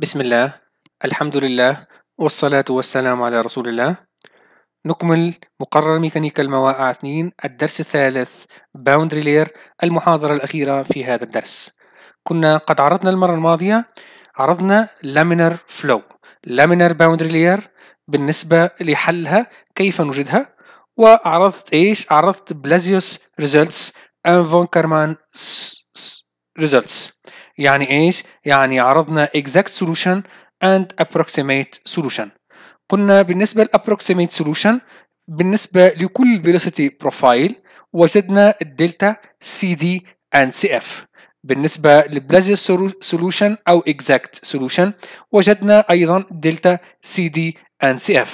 بسم الله الحمد لله والصلاة والسلام على رسول الله نكمل مقرر ميكانيكا المواقع 2 الدرس الثالث باوندري لير المحاضرة الأخيرة في هذا الدرس كنا قد عرضنا المرة الماضية عرضنا لامينر فلو لامينر باوندري لير بالنسبة لحلها كيف نجدها وعرضت ايش عرضت بلازيوس Results ان فون كارمان ريزلتس يعني ايش؟ يعني عرضنا exact solution and approximate solution قلنا بالنسبة للابروكسيميت solution بالنسبة لكل velocity profile وجدنا الدلتا سي دي and CF بالنسبة لبلازيوس solution أو exact solution وجدنا أيضا دلتا سي دي and CF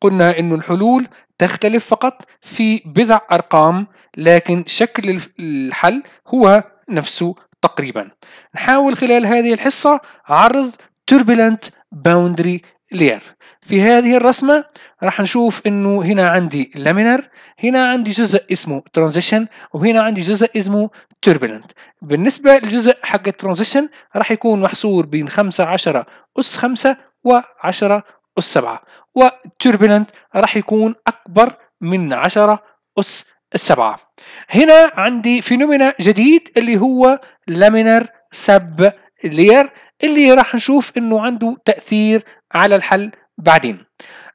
قلنا أن الحلول تختلف فقط في بضع أرقام لكن شكل الحل هو نفسه تقريبا نحاول خلال هذه الحصة عرض turbulent boundary layer في هذه الرسمة راح نشوف انه هنا عندي لامينر هنا عندي جزء اسمه ترانزيشن وهنا عندي جزء اسمه Turbulent بالنسبة للجزء حق الترانزيشن راح يكون محصور بين 5 10 أس 5 و10 أس 7 Turbulent راح يكون أكبر من 10 أس 7 هنا عندي فينومينا جديد اللي هو لامينر سب لير اللي راح نشوف انه عنده تاثير على الحل بعدين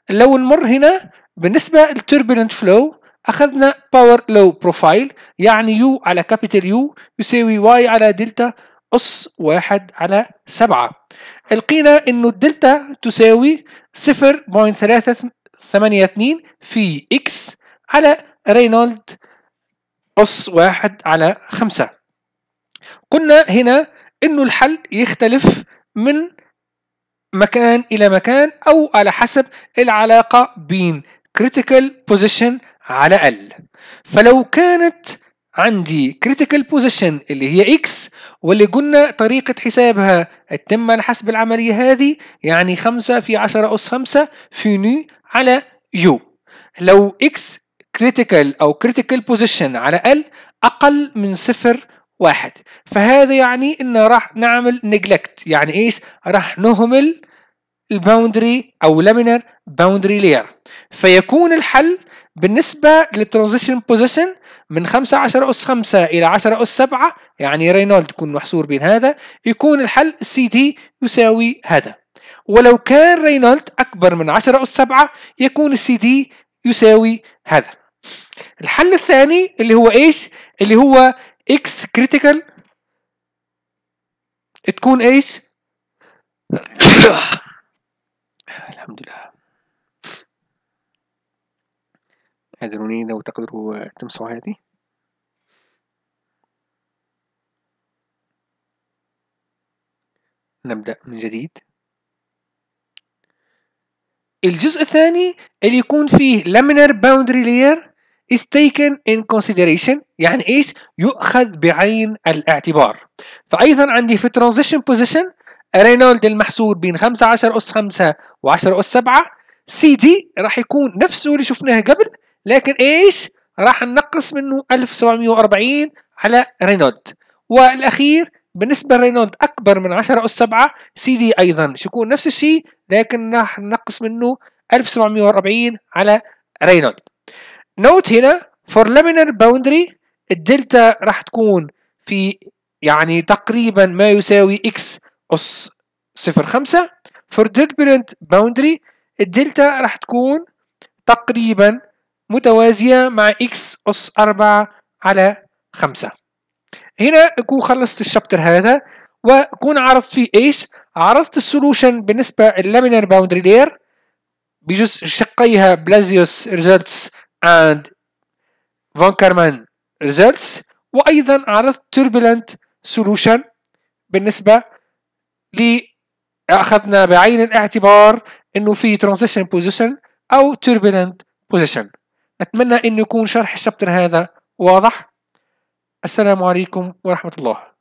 لو نمر هنا بالنسبه للتربلنت فلو اخذنا باور لو بروفايل يعني يو على كابيتال يو يساوي واي على دلتا أس واحد على سبعة لقينا إنه الدلتا تساوي 0.382 في إكس على رينولد أس واحد على خمسة قلنا هنا انه الحل يختلف من مكان الى مكان او على حسب العلاقه بين critical position على ال فلو كانت عندي critical position اللي هي x واللي قلنا طريقة حسابها تتم على حسب العملية هذه يعني 5 في 10 أس 5 في ني على u لو x critical أو critical position على L أقل من 0 واحد فهذا يعني ان راح نعمل نجلكت يعني ايش راح نهمل الباوندري او لامينر باوندري لير فيكون الحل بالنسبة للترانزيشن بوزيشن من 5 10 أس 5 إلى 10 أس 7 يعني رينولد يكون محصور بين هذا يكون الحل سي دي يساوي هذا ولو كان رينولد أكبر من 10 أس 7 يكون السي دي يساوي هذا الحل الثاني اللي هو إيش؟ اللي هو اكس كريتيكال تكون ايس الحمد لله اعذروني لو تقدروا تمسحوا هذه نبدأ من جديد الجزء الثاني اللي يكون فيه لامينر باوندري لير is taken in consideration يعني ايش يؤخذ بعين الاعتبار فايضا عندي في transition position رينولد المحصور بين 15 اس 5 و10 اس 7 سي دي راح يكون نفسه اللي شفناه قبل لكن ايش راح ننقص منه 1740 على رينولد والاخير بالنسبه لرينولد اكبر من 10 اس 7 سي دي ايضا شكون نفس الشيء لكن راح ننقص منه 1740 على رينولد نوت هنا for laminar boundary الدلتا راح تكون في يعني تقريبا ما يساوي x أس صفر خمسة for turbulent boundary الدلتا راح تكون تقريبا متوازية مع x أس أربعة على خمسة هنا أكون خلصت الشابتر هذا وأكون عرفت فيه إيش عرفت السولوشن بالنسبة لللامينر باوندري لير بجزء شقيها بلازيوس ريزلتس and von Karman results وايضا عرضت turbulent solution بالنسبه ل اخذنا بعين الاعتبار انه في transition position او turbulent position أتمنى ان يكون شرح الشابتر هذا واضح السلام عليكم ورحمه الله